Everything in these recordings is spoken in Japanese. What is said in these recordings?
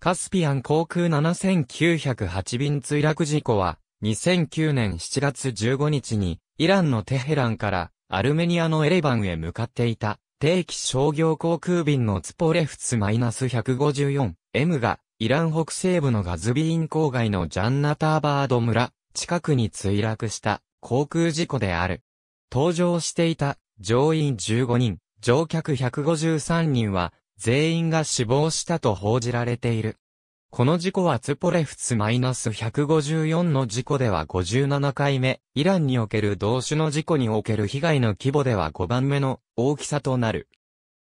カスピアン航空7908便墜落事故は、2009年7月15日に、イランのテヘランからアルメニアのエレバンへ向かっていた、定期商業航空便のツポレフツ -154M が、イラン北西部のガズビーン郊外のジャンナターバード村、近くに墜落した航空事故である。搭乗していた乗員15人、乗客153人は全員が死亡したと報じられている。この事故はツポレフツ -154 の事故では57回目、イランにおける同種の事故における被害の規模では5番目の大きさとなる。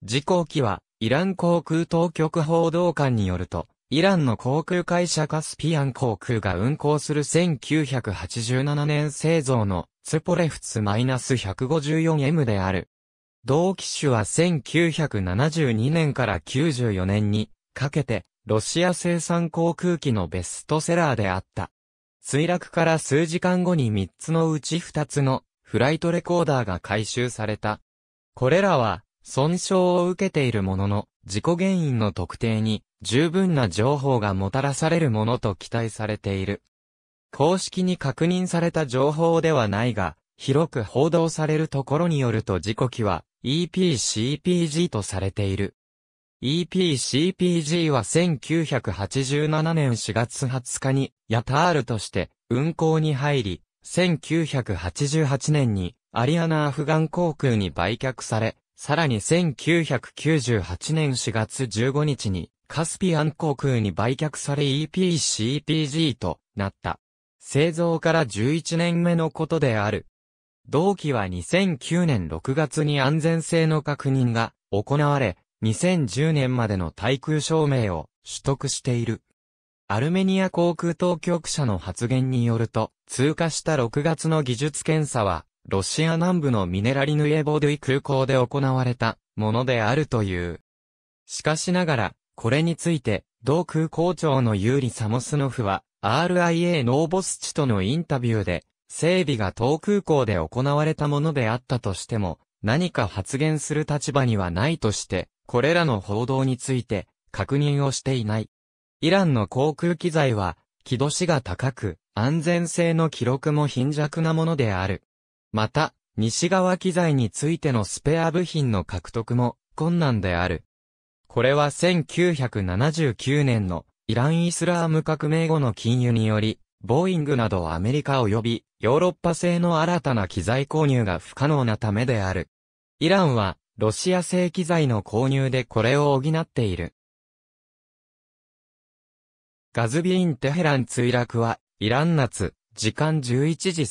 事故機は、イラン航空当局報道官によると、イランの航空会社カスピアン航空が運航する1987年製造のツポレフツ -154M である同機種は1972年から94年にかけてロシア生産航空機のベストセラーであった。墜落から数時間後に3つのうち2つのフライトレコーダーが回収された。これらは損傷を受けているものの事故原因の特定に十分な情報がもたらされるものと期待されている。公式に確認された情報ではないが、広く報道されるところによると事故機は EPCPG とされている。EPCPG は1987年4月20日にヤタールとして運航に入り、1988年にアリアナ・アフガン航空に売却され、さらに1998年4月15日にカスピアン航空に売却され EPCPG となった。製造から11年目のことである。同期は2009年6月に安全性の確認が行われ、2010年までの対空証明を取得している。アルメニア航空当局者の発言によると、通過した6月の技術検査は、ロシア南部のミネラリヌエボドゥイ空港で行われたものであるという。しかしながら、これについて、同空港長のユーリ・サモスノフは、RIA ノーボスチとのインタビューで、整備が当空港で行われたものであったとしても、何か発言する立場にはないとして、これらの報道について確認をしていない。イランの航空機材は、軌度士が高く、安全性の記録も貧弱なものである。また、西側機材についてのスペア部品の獲得も困難である。これは1979年のイラン・イスラーム革命後の禁輸によりボーイングなどアメリカ及びヨーロッパ製の新たな機材購入が不可能なためである。イランはロシア製機材の購入でこれを補っている。ガズビーン・テヘラン墜落は、イラン夏、時間11時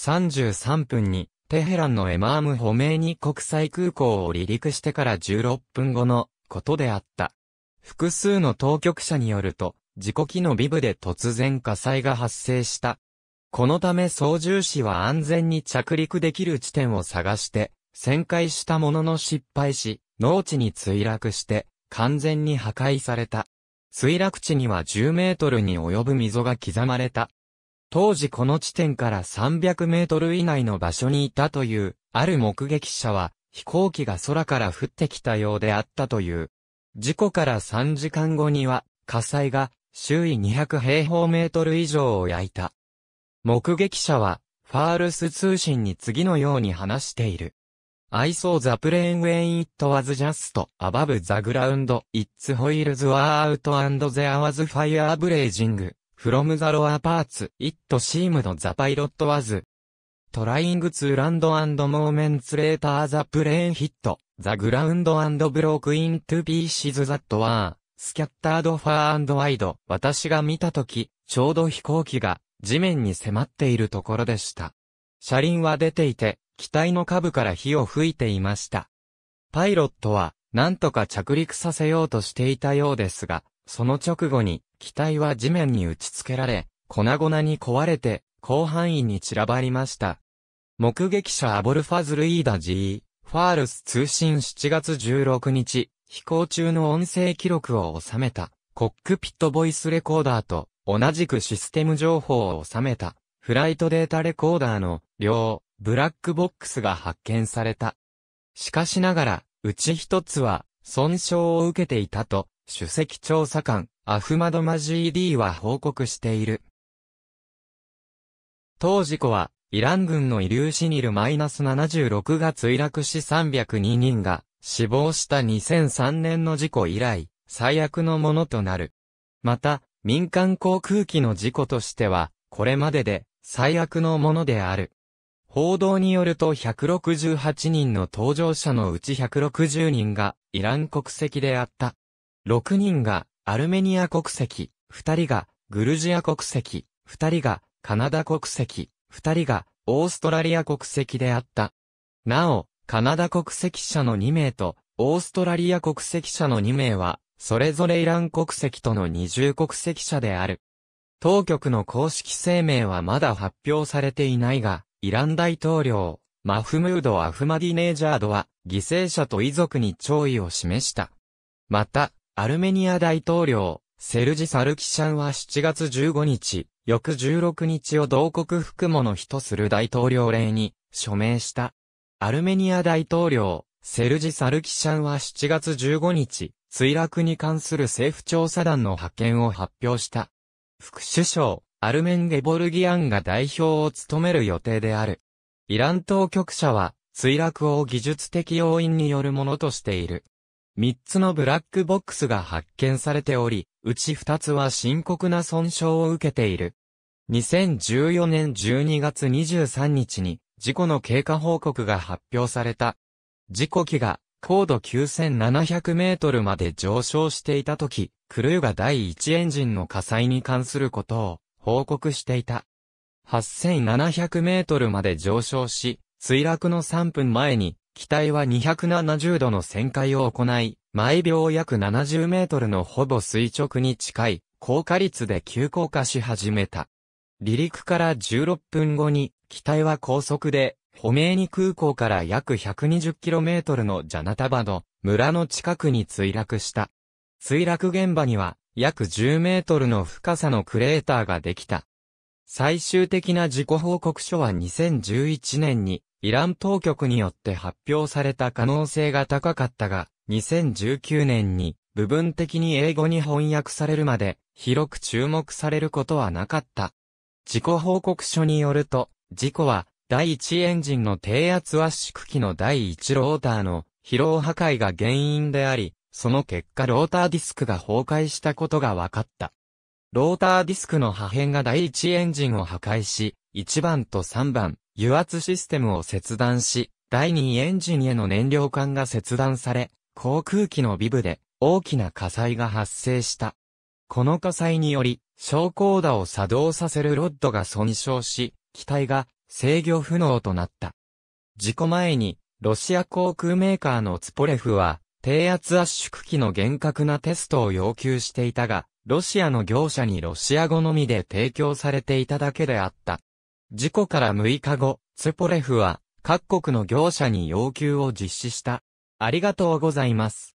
33分に、テヘランのエマーム・ホメイニ国際空港を離陸してから16分後のことであった。複数の当局者によると、事故機のビブで突然火災が発生した。このため操縦士は安全に着陸できる地点を探して、旋回したものの失敗し、農地に墜落して、完全に破壊された。墜落地には10メートルに及ぶ溝が刻まれた。当時この地点から300メートル以内の場所にいたという、ある目撃者は、飛行機が空から降ってきたようであったという。事故から3時間後には、火災が周囲200平方メートル以上を焼いた。目撃者は、ファールス通信に次のように話している。I saw the plane when it was just above the ground, its wheels were out and there was fire blazing, from the lower parts, it seemed the pilot was trying to land and moments later the plane hit the ground and broke into pieces that were スキャッタードファーワイド。私が見たとき、ちょうど飛行機が地面に迫っているところでした。車輪は出ていて、機体の下部から火を吹いていました。パイロットは、なんとか着陸させようとしていたようですが、その直後に、機体は地面に打ち付けられ、粉々に壊れて、広範囲に散らばりました。目撃者アボルファズルイーダ G、ファールス通信7月16日、飛行中の音声記録を収めた、コックピットボイスレコーダーと、同じくシステム情報を収めた、フライトデータレコーダーの、両、ブラックボックスが発見された。しかしながら、うち一つは、損傷を受けていたと、主席調査官、アフマドマ GD は報告している。当事故は、イラン軍のイリューシニルマイナス76が墜落し302人が死亡した2003年の事故以来、最悪のものとなる。また、民間航空機の事故としては、これまでで最悪のものである。報道によると168人の搭乗者のうち160人がイラン国籍であった。6人がアルメニア国籍、2人がグルジア国籍、2人がカナダ国籍、2人がオーストラリア国籍であった。なお、カナダ国籍者の2名と、オーストラリア国籍者の2名は、それぞれイラン国籍との二重国籍者である。当局の公式声明はまだ発表されていないが、イラン大統領、マフムード・アフマディネージャードは、犠牲者と遺族に弔意を示した。また、アルメニア大統領、セルジ・サルキシャンは7月15日、翌16日を同国服もの日とする大統領令に署名した。アルメニア大統領、セルジ・サルキシャンは7月15日、墜落に関する政府調査団の派遣を発表した。副首相、アルメン・ゲボルギアンが代表を務める予定である。イラン当局者は、墜落を技術的要因によるものとしている。3つのブラックボックスが発見されており、うち2つは深刻な損傷を受けている。2014年12月23日に、事故の経過報告が発表された。事故機が高度9700メートルまで上昇していた時、クルーが第1エンジンの火災に関することを報告していた。8700メートルまで上昇し、墜落の3分前に、機体は270度の旋回を行い、毎秒約70メートルのほぼ垂直に近い、高下率で急降下し始めた。離陸から16分後に、機体は高速で、ホメーニ空港から約 120km のジャナタバの村の近くに墜落した。墜落現場には約10メートルの深さのクレーターができた。最終的な事故報告書は2011年にイラン当局によって発表された可能性が高かったが、2019年に部分的に英語に翻訳されるまで広く注目されることはなかった。事故報告書によると、事故は、第1エンジンの低圧圧縮機の第1ローターの疲労破壊が原因であり、その結果ローターディスクが崩壊したことが分かった。ローターディスクの破片が第1エンジンを破壊し、1番と3番、油圧システムを切断し、第2エンジンへの燃料管が切断され、航空機のビブで大きな火災が発生した。この火災により、昇降打を作動させるロッドが損傷し、機体が制御不能となった。事故前に、ロシア航空メーカーのツポレフは、低圧圧縮機の厳格なテストを要求していたが、ロシアの業者にロシア語のみで提供されていただけであった。事故から6日後、ツポレフは、各国の業者に要求を実施した。ありがとうございます。